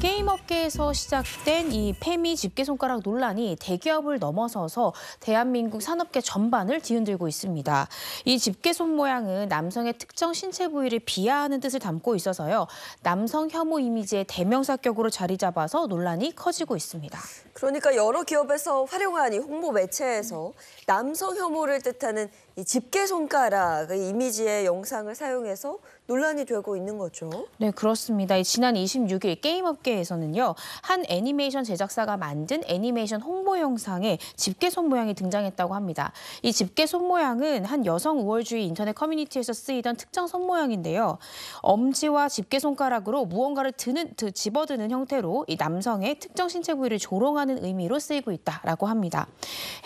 게임업계에서 시작된 이 페미 집게 손가락 논란이 대기업을 넘어서서 대한민국 산업계 전반을 뒤흔들고 있습니다. 이 집게 손 모양은 남성의 특정 신체 부위를 비하하는 뜻을 담고 있어서요. 남성 혐오 이미지의 대명사격으로 자리 잡아서 논란이 커지고 있습니다. 그러니까 여러 기업에서 활용한 이 홍보 매체에서 남성 혐오를 뜻하는 이 집게 손가락 이미지의 영상을 사용해서 논란이 되고 있는 거죠. 네, 그렇습니다. 지난 26일 게임업 계 산업계에서는요. 한 애니메이션 제작사가 만든 애니메이션 홍보 영상에 집게손 모양이 등장했다고 합니다. 이 집게손 모양은 한 여성 우월주의 인터넷 커뮤니티에서 쓰이던 특정 손 모양인데요. 엄지와 집게손가락으로 무언가를 드는, 드, 집어드는 형태로 이 남성의 특정 신체 부위를 조롱하는 의미로 쓰이고 있다라고 합니다.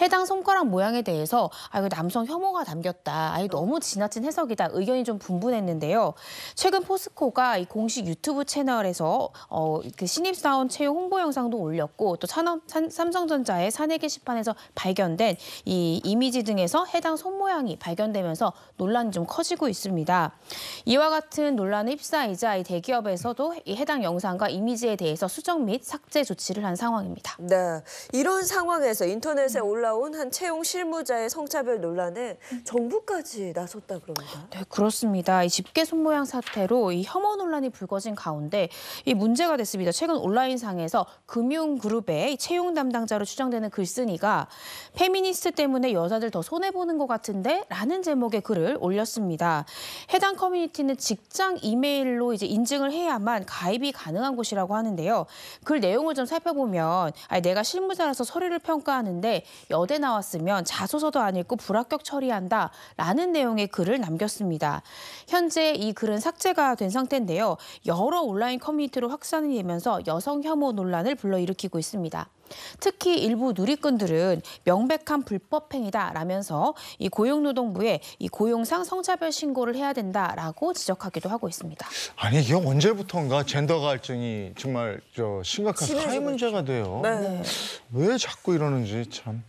해당 손가락 모양에 대해서 아, 이거 남성 혐오가 담겼다. 아, 이 너무 지나친 해석이다. 의견이 좀 분분했는데요. 최근 포스코가 이 공식 유튜브 채널에서 어, 그 신입사원 채용 홍보 영상도 올렸고 또 산업, 산, 삼성전자의 사내 게시판에서 발견된 이 이미지 등에서 해당 손모양이 발견되면서 논란이 좀 커지고 있습니다. 이와 같은 논란에 휩싸이자 이 대기업에서도 이 해당 영상과 이미지에 대해서 수정 및 삭제 조치를 한 상황입니다. 네, 이런 상황에서 인터넷에 올라온 한 채용 실무자의 성차별 논란에 정부까지 나섰다 그럽니다. 네, 그렇습니다. 이집계 손모양 사태로 이 혐오 논란이 불거진 가운데 이 문제가 됐습니다. 됐습니다. 최근 온라인상에서 금융그룹의 채용 담당자로 추정되는 글쓴이가 페미니스트 때문에 여자들 더 손해보는 것 같은데? 라는 제목의 글을 올렸습니다. 해당 커뮤니티는 직장 이메일로 이제 인증을 해야만 가입이 가능한 곳이라고 하는데요. 글 내용을 좀 살펴보면 아니, 내가 실무자라서 서류를 평가하는데 여대 나왔으면 자소서도 안 읽고 불합격 처리한다 라는 내용의 글을 남겼습니다. 현재 이 글은 삭제가 된 상태인데요. 여러 온라인 커뮤니티로 확산이 휘청면서 여성 혐오 논란을 불러일으키고 있습니다. 특히 일부 누리꾼들은 명백한 불법 행위다라면서 이 고용노동부에 이 고용상 성차별 신고를 해야 된다라고 지적하기도 하고 있습니다. 아니 이게 언제부턴가 젠더 갈증이 정말 저 심각한 사회 문제가 돼요. 네. 왜 자꾸 이러는지 참.